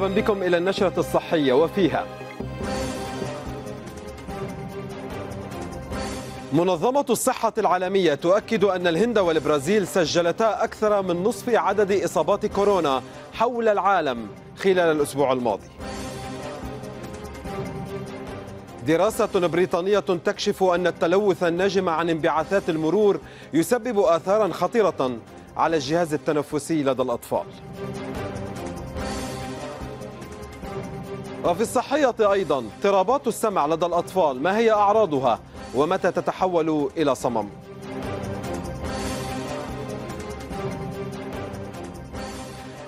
مرحبا بكم إلى النشرة الصحية وفيها منظمة الصحة العالمية تؤكد أن الهند والبرازيل سجلتا أكثر من نصف عدد إصابات كورونا حول العالم خلال الأسبوع الماضي دراسة بريطانية تكشف أن التلوث الناجم عن انبعاثات المرور يسبب آثارا خطيرة على الجهاز التنفسي لدى الأطفال وفي الصحية أيضا اضطرابات السمع لدى الأطفال ما هي أعراضها ومتى تتحول إلى صمم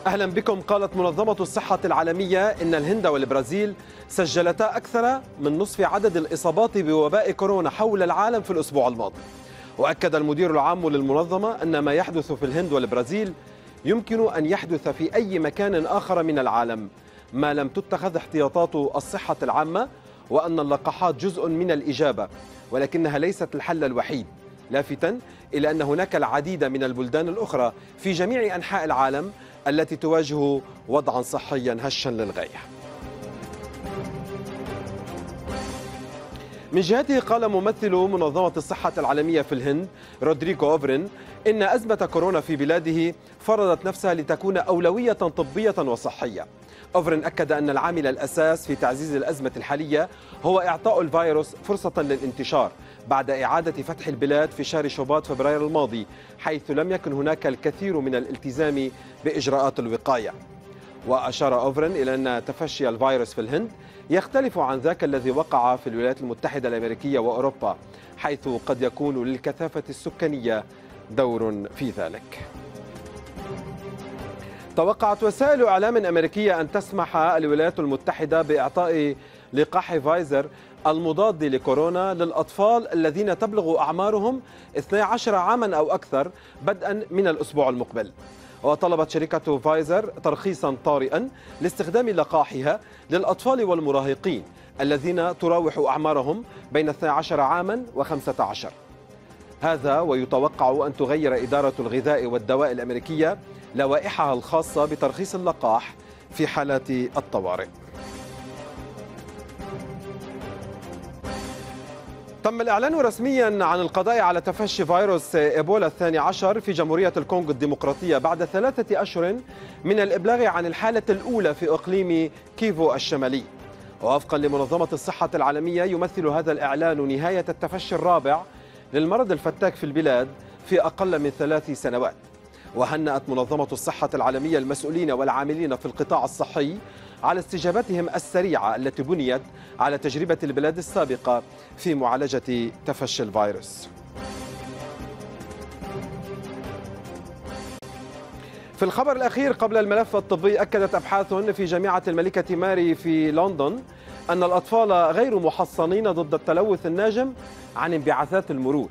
أهلا بكم قالت منظمة الصحة العالمية إن الهند والبرازيل سجلتا أكثر من نصف عدد الإصابات بوباء كورونا حول العالم في الأسبوع الماضي وأكد المدير العام للمنظمة أن ما يحدث في الهند والبرازيل يمكن أن يحدث في أي مكان آخر من العالم ما لم تتخذ احتياطات الصحة العامة وأن اللقاحات جزء من الإجابة ولكنها ليست الحل الوحيد لافتا إلى أن هناك العديد من البلدان الأخرى في جميع أنحاء العالم التي تواجه وضعا صحيا هشا للغاية من جهته قال ممثل منظمة الصحة العالمية في الهند رودريغو أوفرين إن أزمة كورونا في بلاده فرضت نفسها لتكون أولوية طبية وصحية أوفرن أكد أن العامل الأساس في تعزيز الأزمة الحالية هو إعطاء الفيروس فرصة للانتشار بعد إعادة فتح البلاد في شهر شباط فبراير الماضي حيث لم يكن هناك الكثير من الالتزام بإجراءات الوقاية وأشار أوفرن إلى أن تفشي الفيروس في الهند يختلف عن ذاك الذي وقع في الولايات المتحدة الأمريكية وأوروبا حيث قد يكون للكثافة السكانية دور في ذلك توقعت وسائل اعلام امريكيه ان تسمح الولايات المتحده باعطاء لقاح فايزر المضاد لكورونا للاطفال الذين تبلغ اعمارهم 12 عاما او اكثر بدءا من الاسبوع المقبل. وطلبت شركة فايزر ترخيصا طارئا لاستخدام لقاحها للأطفال والمراهقين الذين تراوح أعمارهم بين 12 عاما و 15 هذا ويتوقع أن تغير إدارة الغذاء والدواء الأمريكية لوائحها الخاصة بترخيص اللقاح في حالات الطوارئ تم الإعلان رسميا عن القضاء على تفشي فيروس إيبولا الثاني عشر في جمهورية الكونغو الديمقراطية بعد ثلاثة أشهر من الإبلاغ عن الحالة الأولى في إقليم كيفو الشمالي ووفقا لمنظمة الصحة العالمية يمثل هذا الإعلان نهاية التفشي الرابع للمرض الفتاك في البلاد في أقل من ثلاث سنوات وهنأت منظمة الصحة العالمية المسؤولين والعاملين في القطاع الصحي على استجابتهم السريعة التي بنيت على تجربة البلاد السابقة في معالجة تفشي الفيروس في الخبر الأخير قبل الملف الطبي أكدت أبحاث في جامعة الملكة ماري في لندن أن الأطفال غير محصنين ضد التلوث الناجم عن انبعاثات المرور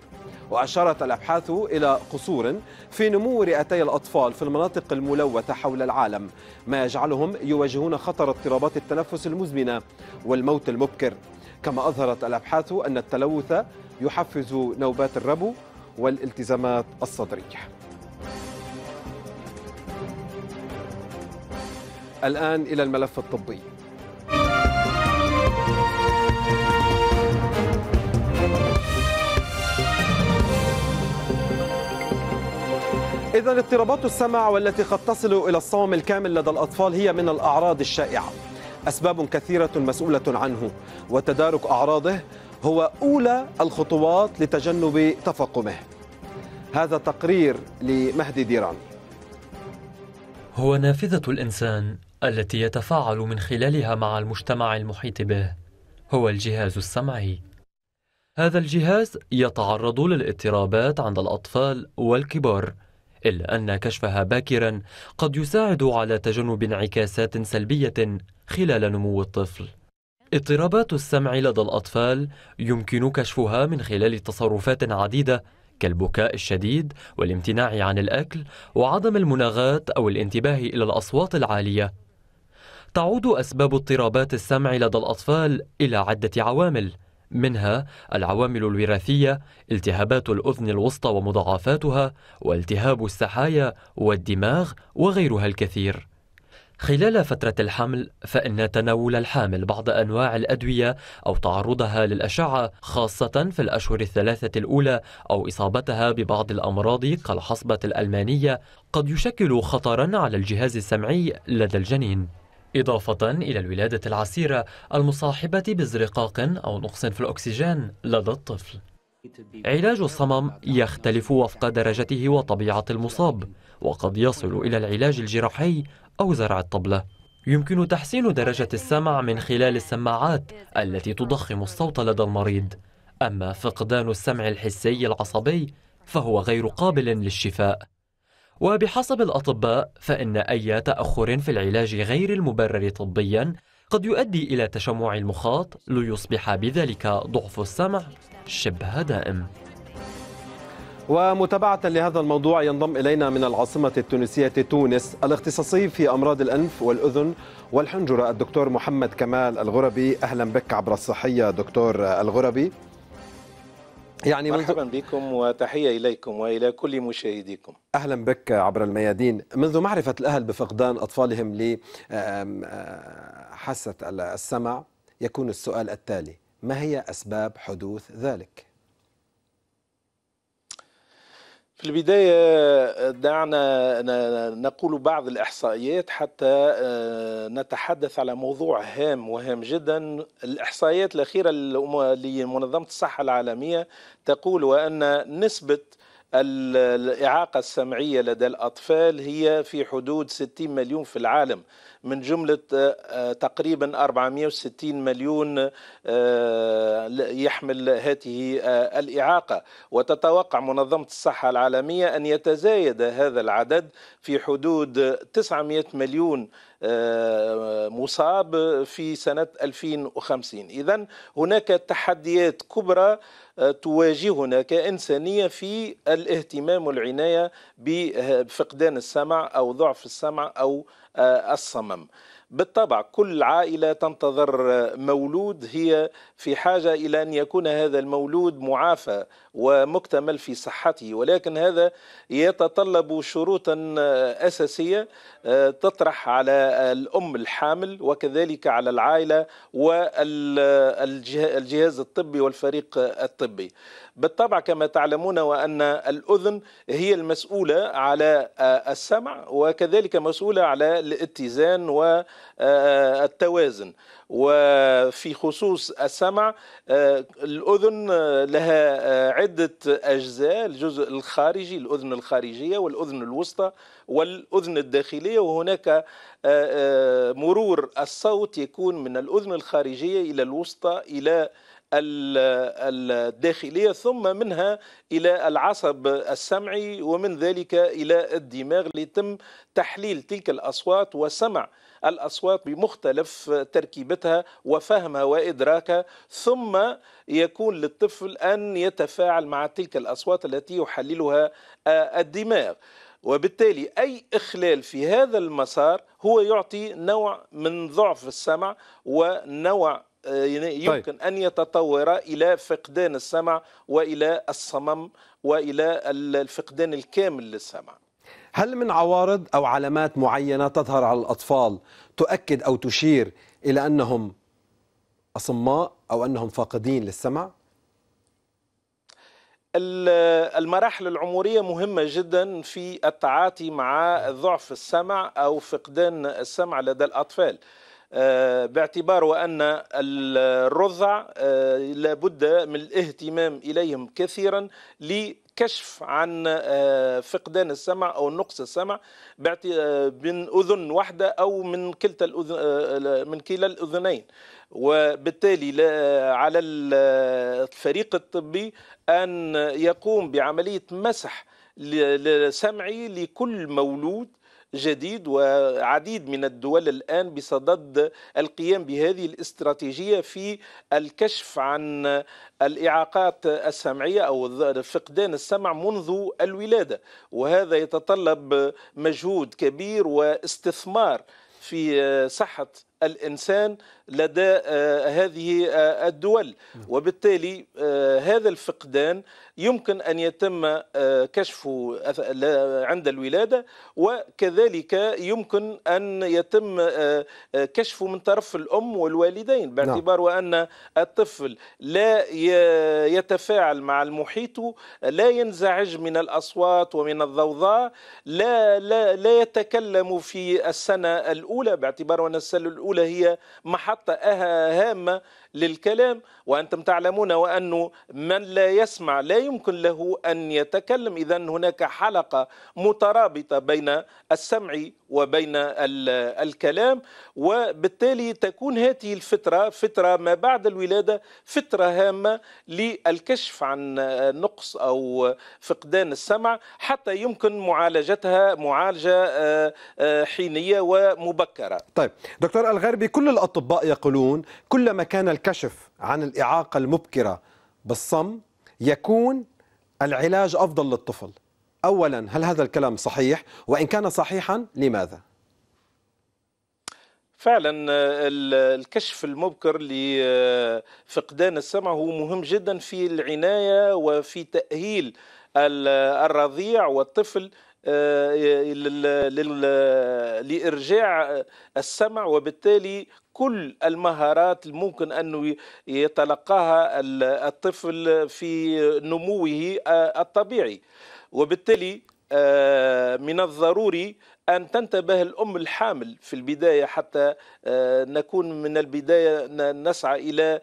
وأشارت الأبحاث إلى قصور في نمو رئتي الأطفال في المناطق الملوثة حول العالم ما يجعلهم يواجهون خطر اضطرابات التنفس المزمنة والموت المبكر كما أظهرت الأبحاث أن التلوث يحفز نوبات الربو والالتزامات الصدرية الآن إلى الملف الطبي إذا اضطرابات السمع والتي قد تصل إلى الصوم الكامل لدى الأطفال هي من الأعراض الشائعة أسباب كثيرة مسؤولة عنه وتدارك أعراضه هو أولى الخطوات لتجنب تفاقمه هذا تقرير لمهدي ديران هو نافذة الإنسان التي يتفاعل من خلالها مع المجتمع المحيط به هو الجهاز السمعي هذا الجهاز يتعرض للاضطرابات عند الأطفال والكبار إلا أن كشفها باكرا قد يساعد على تجنب انعكاسات سلبية خلال نمو الطفل اضطرابات السمع لدى الأطفال يمكن كشفها من خلال تصرفات عديدة كالبكاء الشديد والامتناع عن الأكل وعدم المناغات أو الانتباه إلى الأصوات العالية تعود أسباب اضطرابات السمع لدى الأطفال إلى عدة عوامل منها العوامل الوراثية التهابات الأذن الوسطى ومضاعفاتها والتهاب السحايا والدماغ وغيرها الكثير خلال فترة الحمل فإن تناول الحامل بعض أنواع الأدوية أو تعرضها للأشعة خاصة في الأشهر الثلاثة الأولى أو إصابتها ببعض الأمراض كالحصبة الألمانية قد يشكل خطرا على الجهاز السمعي لدى الجنين إضافة إلى الولادة العسيرة المصاحبة بازرقاق أو نقص في الأكسجين لدى الطفل علاج الصمم يختلف وفق درجته وطبيعة المصاب وقد يصل إلى العلاج الجراحي أو زرع الطبلة يمكن تحسين درجة السمع من خلال السماعات التي تضخم الصوت لدى المريض أما فقدان السمع الحسي العصبي فهو غير قابل للشفاء وبحسب الأطباء فإن أي تأخر في العلاج غير المبرر طبيا قد يؤدي إلى تشمع المخاط ليصبح بذلك ضعف السمع شبه دائم ومتابعة لهذا الموضوع ينضم إلينا من العاصمة التونسية تونس الاختصاصي في أمراض الأنف والأذن والحنجرة الدكتور محمد كمال الغربي أهلا بك عبر الصحية دكتور الغربي يعني مرحبا منذ... بكم وتحية إليكم وإلى كل مشاهديكم أهلا بك عبر الميادين منذ معرفة الأهل بفقدان أطفالهم لحاسة السمع يكون السؤال التالي ما هي أسباب حدوث ذلك؟ في البداية آه، دعنا نقول بعض الإحصائيات حتى آه، نتحدث على موضوع هام وهام جدا الإحصائيات الأخيرة لمنظمة الصحة العالمية تقول أن نسبة الإعاقة السمعية لدى الأطفال هي في حدود 60 مليون في العالم من جملة آه، آه، تقريبا 460 مليون آه، يحمل هذه الإعاقة وتتوقع منظمة الصحة العالمية أن يتزايد هذا العدد في حدود 900 مليون آه، مصاب في سنة 2050 إذا هناك تحديات كبرى آه، تواجهنا كإنسانية في الاهتمام والعناية بفقدان السمع أو ضعف السمع أو آه، الصمم بالطبع كل عائله تنتظر مولود هي في حاجه الى ان يكون هذا المولود معافى ومكتمل في صحته ولكن هذا يتطلب شروطا آه، أساسية آه، تطرح على الأم الحامل وكذلك على العائلة والجهاز الطبي والفريق الطبي بالطبع كما تعلمون وأن الأذن هي المسؤولة على آه، السمع وكذلك مسؤولة على الاتزان والتوازن وفي خصوص السمع آه، الأذن آه، لها آه، عدة أجزاء الجزء الخارجي الأذن الخارجية والأذن الوسطى والأذن الداخلية وهناك مرور الصوت يكون من الأذن الخارجية إلى الوسطى إلى الداخلية ثم منها إلى العصب السمعي ومن ذلك إلى الدماغ ليتم تحليل تلك الأصوات وسمع الأصوات بمختلف تركيبتها وفهمها وإدراكها ثم يكون للطفل أن يتفاعل مع تلك الأصوات التي يحللها آه، الدماغ وبالتالي أي إخلال في هذا المسار هو يعطي نوع من ضعف السمع ونوع آه، يعني طيب. يمكن طيب. أن يتطور إلى فقدان السمع وإلى الصمم وإلى الفقدان الكامل للسمع هل من عوارض أو علامات معينة تظهر على الأطفال تؤكد أو تشير إلى أنهم أصماء أو أنهم فاقدين للسمع؟ المراحل العمرية مهمة جدا في التعاطي مع ضعف السمع أو فقدان السمع لدى الأطفال آه، باعتبار أن الرضع آه، لابد من الاهتمام إليهم كثيرا لكشف عن آه، فقدان السمع او نقص السمع من اذن واحده او من كلتا الأذن من كلا الاذنين وبالتالي على الفريق الطبي ان يقوم بعمليه مسح سمعي لكل مولود جديد وعديد من الدول الآن بصدد القيام بهذه الاستراتيجية في الكشف عن الإعاقات السمعية أو فقدان السمع منذ الولادة وهذا يتطلب مجهود كبير واستثمار في صحة الإنسان لدى آه، هذه آه، الدول وبالتالي آه، هذا الفقدان يمكن أن يتم كشفه عند الولادة وكذلك يمكن أن يتم كشفه من طرف الأم والوالدين باعتبار نعم. وأن الطفل لا يتفاعل مع المحيط لا ينزعج من الأصوات ومن الضوضاء لا, لا, لا يتكلم في السنة الأولى باعتبار أن السنة الأولى هي محط محطة هامة للكلام وأنتم تعلمون وأن من لا يسمع لا يمكن له أن يتكلم إذا هناك حلقة مترابطة بين السمع وبين الكلام وبالتالي تكون هذه الفترة فترة ما بعد الولادة فترة هامة للكشف عن نقص أو فقدان السمع حتى يمكن معالجتها معالجة آه، آه، حينية ومبكرة طيب دكتور الغربي كل الأطباء يقولون كلما كان الكشف عن الإعاقة المبكرة بالصم يكون العلاج أفضل للطفل أولا هل هذا الكلام صحيح وإن كان صحيحا لماذا فعلا الكشف المبكر لفقدان السمع هو مهم جدا في العناية وفي تأهيل الرضيع والطفل آه، لإرجاع السمع وبالتالي كل المهارات الممكن أنه يتلقاها الطفل في نموه آه، الطبيعي وبالتالي آه، من الضروري أن تنتبه الأم الحامل في البداية حتى نكون من البداية نسعى إلى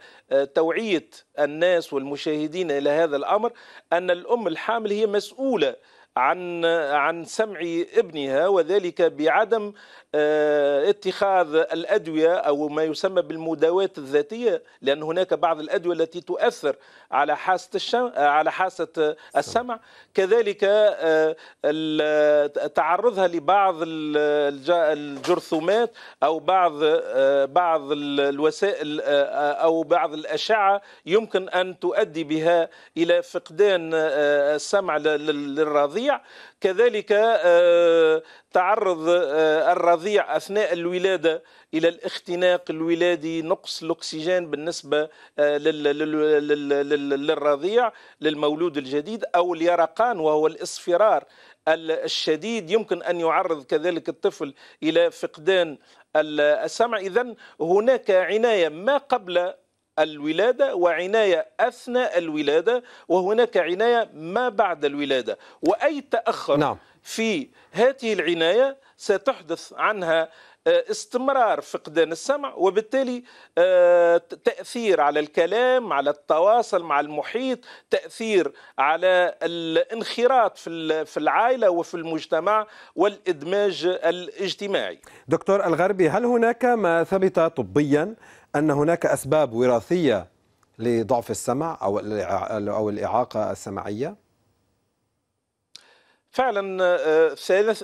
توعية الناس والمشاهدين إلى هذا الأمر أن الأم الحامل هي مسؤولة عن عن سمع ابنها وذلك بعدم آه، اتخاذ الادويه او ما يسمى بالمداوات الذاتيه لان هناك بعض الادويه التي تؤثر على حاسه الشم آه، على حاسه آه، السمع كذلك تعرضها لبعض الجرثومات او بعض بعض الوسائل او بعض الاشعه يمكن ان تؤدي بها الى فقدان السمع للرضيع كذلك تعرض الرضيع الرضيع أثناء الولادة إلى الاختناق الولادي نقص الأكسجين بالنسبة آه، للرضيع للمولود الجديد أو اليرقان وهو الاصفرار الشديد يمكن أن يعرض كذلك الطفل إلى فقدان السمع إذا هناك عناية ما قبل الولاده وعنايه اثناء الولاده وهناك عنايه ما بعد الولاده واي تاخر نعم. في هذه العناية ستحدث عنها آه، استمرار فقدان السمع وبالتالي آه، تأثير على الكلام على التواصل مع المحيط تأثير على الانخراط في العائلة وفي المجتمع والإدماج الاجتماعي دكتور الغربي هل هناك ما ثبت طبيا أن هناك أسباب وراثية لضعف السمع أو الإعاقة السمعية؟ فعلا آه، آه،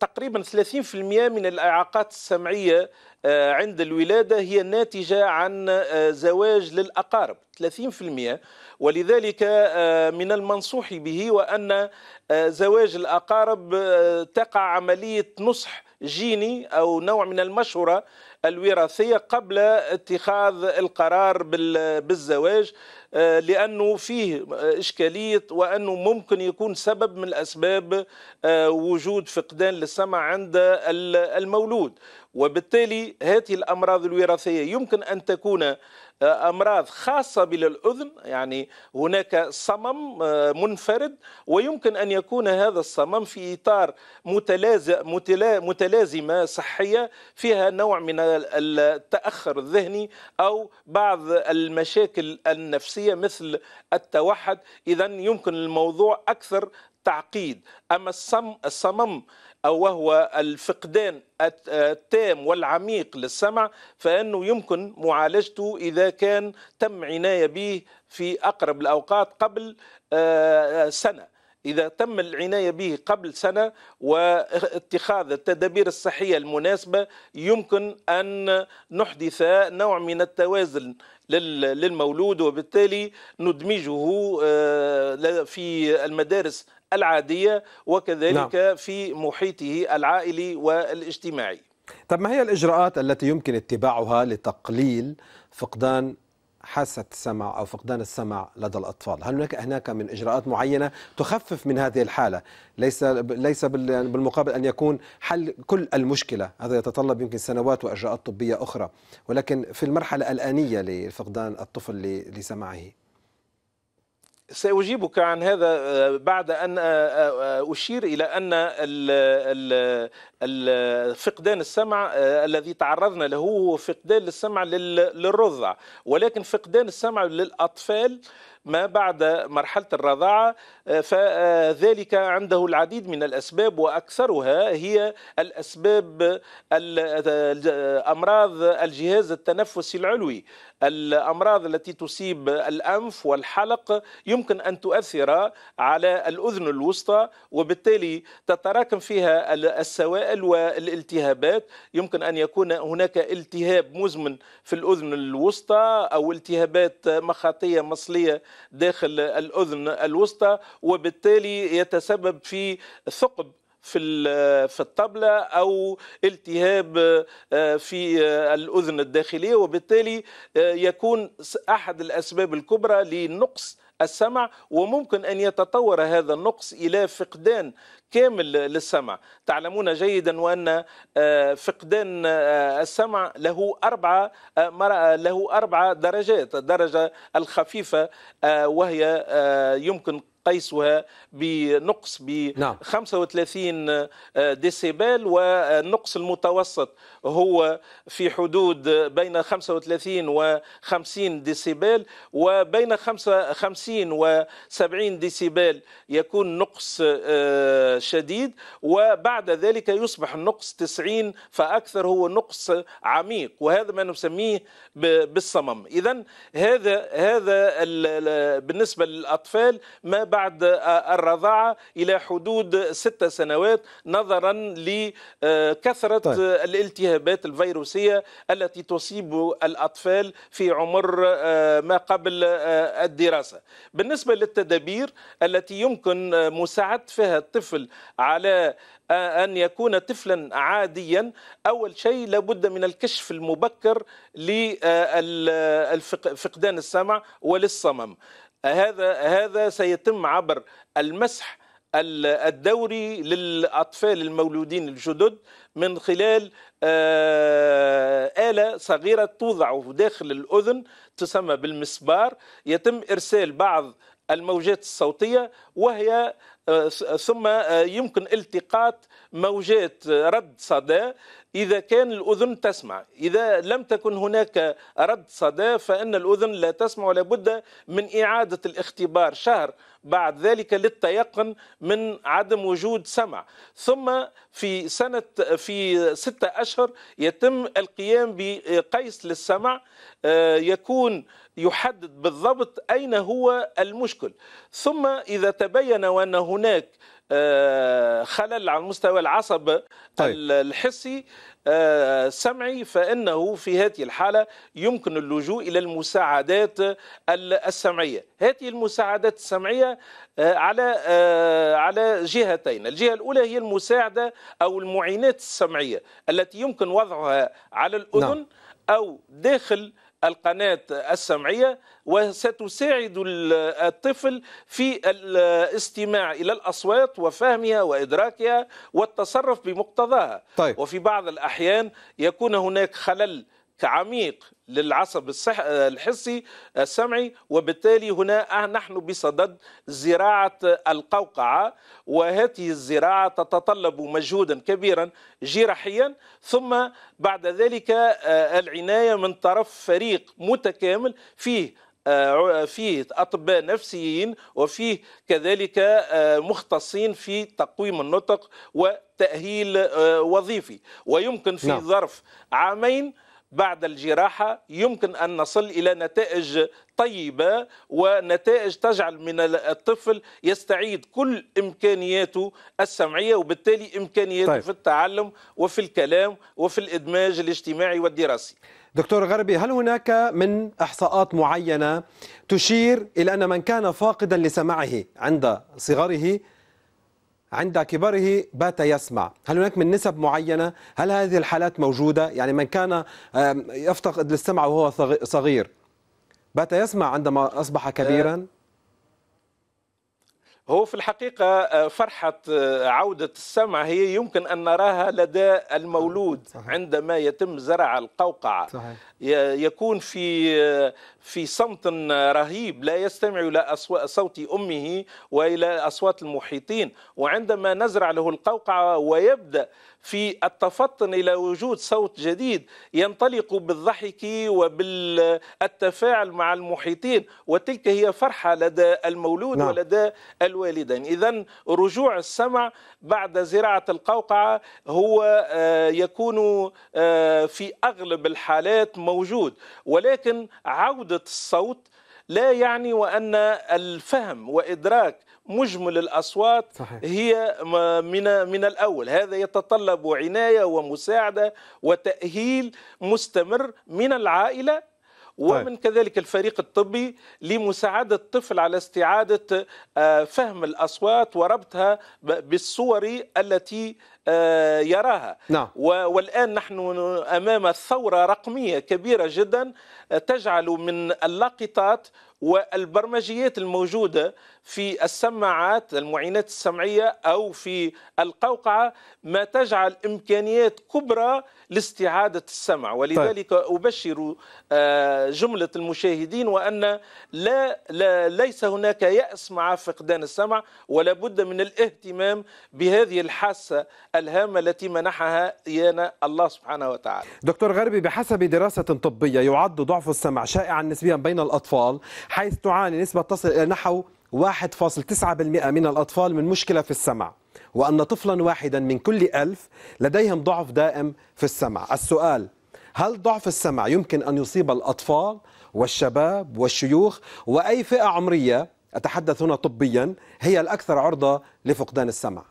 تقريبا 30% من الاعاقات السمعيه آه، عند الولاده هي ناتجه عن زواج للاقارب 30% ولذلك من المنصوح به وان زواج الاقارب تقع عمليه نصح جيني او نوع من المشوره الوراثيه قبل اتخاذ القرار بالزواج آه، لانه فيه اشكاليه وانه ممكن يكون سبب من الاسباب آه، وجود فقدان للسمع عند المولود وبالتالي هذه الامراض الوراثيه يمكن ان تكون آه، امراض خاصه بالاذن يعني هناك صمم آه، منفرد ويمكن ان يكون هذا الصمم في اطار متلازمه صحيه فيها نوع من التاخر الذهني او بعض المشاكل النفسيه مثل التوحد اذا يمكن الموضوع اكثر تعقيد اما الصمم الصمم أو وهو الفقدان آه، التام والعميق للسمع فانه يمكن معالجته اذا كان تم عنايه به في اقرب الاوقات قبل آه، آه، سنه إذا تم العناية به قبل سنة واتخاذ التدابير الصحية المناسبة يمكن أن نحدث نوع من التوازن للمولود وبالتالي ندمجه آه، في المدارس العادية وكذلك نعم. في محيطه العائلي والاجتماعي طب ما هي الإجراءات التي يمكن اتباعها لتقليل فقدان حاسة السمع أو فقدان السمع لدى الأطفال هل هناك هناك من إجراءات معينة تخفف من هذه الحالة ليس ليس بالمقابل أن يكون حل كل المشكلة هذا يتطلب يمكن سنوات وإجراءات طبية أخرى ولكن في المرحلة الآنية لفقدان الطفل لسمعه سأجيبك عن هذا آه، بعد أن آه، آه، أشير إلى أن فقدان السمع الذي تعرضنا له هو فقدان السمع للرضع ولكن فقدان السمع للأطفال ما بعد مرحلة الرضاعة آه، فذلك عنده العديد من الأسباب وأكثرها هي الأسباب أمراض الجهاز التنفسي العلوي الأمراض التي تصيب الأنف والحلق يمكن أن تؤثر على الأذن الوسطى وبالتالي تتراكم فيها السوائل والالتهابات يمكن أن يكون هناك التهاب مزمن في الأذن الوسطى أو التهابات مخاطية مصلية داخل الأذن الوسطى وبالتالي يتسبب في ثقب في في الطبلة أو التهاب آه، في آه، الأذن الداخلية وبالتالي آه، يكون أحد الأسباب الكبرى لنقص السمع وممكن أن يتطور هذا النقص إلى فقدان كامل للسمع تعلمون جيدا وأن آه، فقدان آه، السمع له أربعة آه، له أربعة درجات الدرجة الخفيفة وهي يمكن قيسها بنقص ب نعم. 35 آه، ديسيبل والنقص المتوسط هو في حدود بين 35 و 50 ديسيبل وبين 55 و 70 ديسيبل يكون نقص آه، شديد وبعد ذلك يصبح النقص 90 فأكثر هو نقص عميق وهذا ما نسميه بالصمم إذا هذا هذا بالنسبة للأطفال ما بعد آه، الرضاعة إلى حدود ست سنوات نظرا لكثرة طيب. آه، الالتهابات الفيروسية التي تصيب الأطفال في عمر آه، ما قبل الدراسة بالنسبة للتدابير التي يمكن مساعدة فيها الطفل على أن يكون طفلا عاديا أول شيء لابد من الكشف المبكر لفقدان السمع وللصمم هذا هذا سيتم عبر المسح الدوري للأطفال المولودين الجدد من خلال آه، آلة صغيرة توضع داخل الأذن تسمى بالمسبار يتم إرسال بعض الموجات الصوتية وهي آه، ثم آه، يمكن التقاط موجات آه، رد صدى إذا كان الأذن تسمع إذا لم تكن هناك رد صدى فإن الأذن لا تسمع ولا بد من إعادة الاختبار شهر بعد ذلك للتيقن من عدم وجود سمع ثم في سنة في ستة أشهر يتم القيام بقيس للسمع يكون يحدد بالضبط أين هو المشكل ثم إذا تبين وأن هناك آه، خلل على مستوى العصب طيب. الحسي آه، سمعي فإنه في هذه الحالة يمكن اللجوء إلى المساعدات السمعية هذه المساعدات السمعية آه، على على جهتين الجهة الأولى هي المساعدة أو المعينات السمعية التي يمكن وضعها على الأذن نعم. أو داخل القناة السمعية وستساعد الطفل في الاستماع إلى الأصوات وفهمها وإدراكها والتصرف بمقتضاها طيب. وفي بعض الأحيان يكون هناك خلل عميق للعصب الصح... الحسي السمعي وبالتالي هنا أه، نحن بصدد زراعة القوقعة وهذه الزراعة تتطلب مجهودا كبيرا جراحيا ثم بعد ذلك آه، العناية من طرف فريق متكامل فيه آه، فيه اطباء نفسيين وفيه كذلك مختصين في تقويم النطق وتاهيل وظيفي ويمكن في نعم. ظرف عامين بعد الجراحة يمكن أن نصل إلى نتائج طيبة ونتائج تجعل من الطفل يستعيد كل إمكانياته السمعية وبالتالي إمكانياته طيب. في التعلم وفي الكلام وفي الإدماج الاجتماعي والدراسي دكتور غربي هل هناك من إحصاءات معينة تشير إلى أن من كان فاقدا لسمعه عند صغره عند كبره بات يسمع هل هناك من نسب معينة هل هذه الحالات موجودة يعني من كان يفتقد للسمع وهو صغير بات يسمع عندما أصبح آه، كبيرا هو في الحقيقة آه، فرحة آه، عودة السمع هي يمكن أن نراها لدى المولود عندما يتم زرع القوقعة صحيح. يكون في في صمت رهيب لا يستمع الى صوت امه والى اصوات المحيطين وعندما نزرع له القوقعه ويبدا في التفطن الى وجود صوت جديد ينطلق بالضحك وبالتفاعل مع المحيطين وتلك هي فرحه لدى المولود نعم. ولدى الوالدين اذا رجوع السمع بعد زراعه القوقعه هو آه، يكون آه، في اغلب الحالات موجود ولكن عودة الصوت لا يعني وأن الفهم وإدراك مجمل الأصوات صحيح. هي من من الأول هذا يتطلب عناية ومساعدة وتأهيل مستمر من العائلة طيب. ومن كذلك الفريق الطبي لمساعدة الطفل على استعادة آه، فهم الأصوات وربطها بالصور التي آه، يراها نعم. والآن نحن أمام ثورة رقمية كبيرة جدا آه، تجعل من اللاقطات والبرمجيات الموجودة في السماعات المعينات السمعية أو في القوقعة ما تجعل إمكانيات كبرى لاستعادة السمع طيب. ولذلك طيب. أبشر آه، جملة المشاهدين وأن لا, لا ليس هناك يأس مع فقدان السمع ولا بد من الاهتمام بهذه الحاسة الهامة التي منحها إيانا الله سبحانه وتعالى دكتور غربي بحسب دراسة طبية يعد ضعف السمع شائعا نسبيا بين الأطفال حيث تعاني نسبة تصل إلى نحو 1.9% من الأطفال من مشكلة في السمع وأن طفلا واحدا من كل ألف لديهم ضعف دائم في السمع السؤال هل ضعف السمع يمكن أن يصيب الأطفال والشباب والشيوخ وأي فئة عمرية أتحدث هنا طبيا هي الأكثر عرضة لفقدان السمع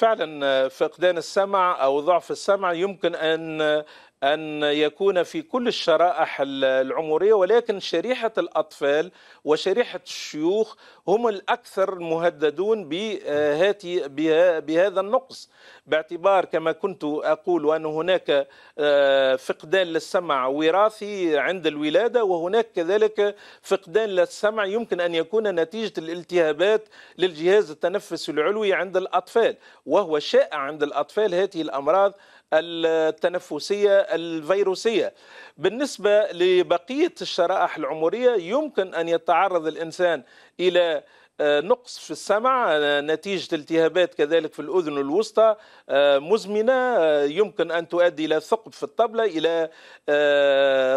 فعلا آه، فقدان السمع او ضعف السمع يمكن ان آه، أن يكون في كل الشرائح العمرية ولكن شريحة الأطفال وشريحة الشيوخ هم الأكثر مهددون بهاتي آه، بهذا النقص باعتبار كما كنت أقول أن هناك آه، فقدان للسمع وراثي عند الولادة وهناك كذلك فقدان للسمع يمكن أن يكون نتيجة الالتهابات للجهاز التنفس العلوي عند الأطفال وهو شائع عند الأطفال هذه الأمراض التنفسية الفيروسية بالنسبة لبقية الشرائح العمرية يمكن أن يتعرض الإنسان إلى آه، نقص في السمع آه، نتيجة التهابات كذلك في الأذن الوسطى آه، مزمنة يمكن أن تؤدي إلى ثقب في الطبلة إلى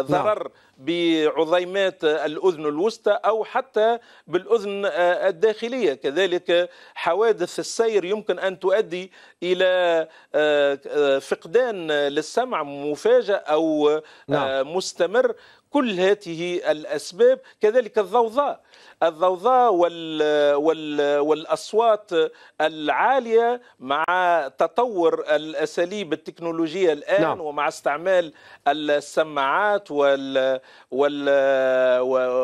نعم. ضرر بعظيمات الأذن الوسطى أو حتى بالأذن الداخلية كذلك حوادث السير يمكن أن تؤدي إلى آه، فقدان للسمع مفاجئ أو آه، نعم. مستمر كل هذه الأسباب كذلك الضوضاء الضوضاء وال وال والأصوات العالية مع تطور الأساليب التكنولوجية الآن نعم. ومع استعمال السماعات وال وال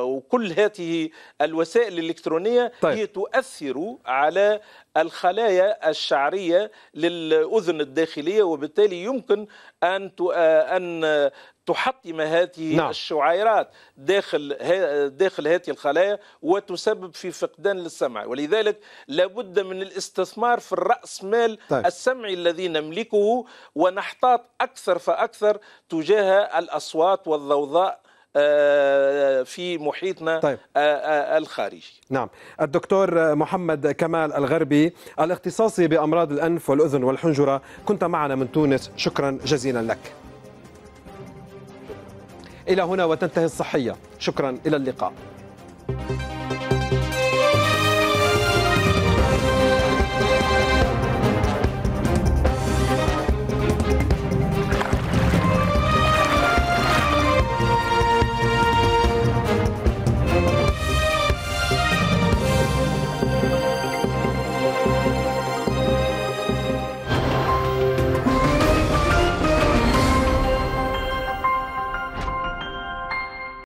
وكل هذه الوسائل الإلكترونية طيب. هي تؤثر على الخلايا الشعرية للأذن الداخلية وبالتالي يمكن أن أن تحطم هذه نعم. الشعيرات داخل داخل هذه الخلايا وتسبب في فقدان للسمع ولذلك لابد من الاستثمار في الراس مال طيب. السمعي الذي نملكه ونحتاط اكثر فاكثر تجاه الاصوات والضوضاء آه، في محيطنا طيب. آه، آه، الخارجي نعم الدكتور محمد كمال الغربي الاختصاصي بأمراض الأنف والأذن والحنجرة كنت معنا من تونس شكرا جزيلا لك إلى هنا وتنتهي الصحية شكرا إلى اللقاء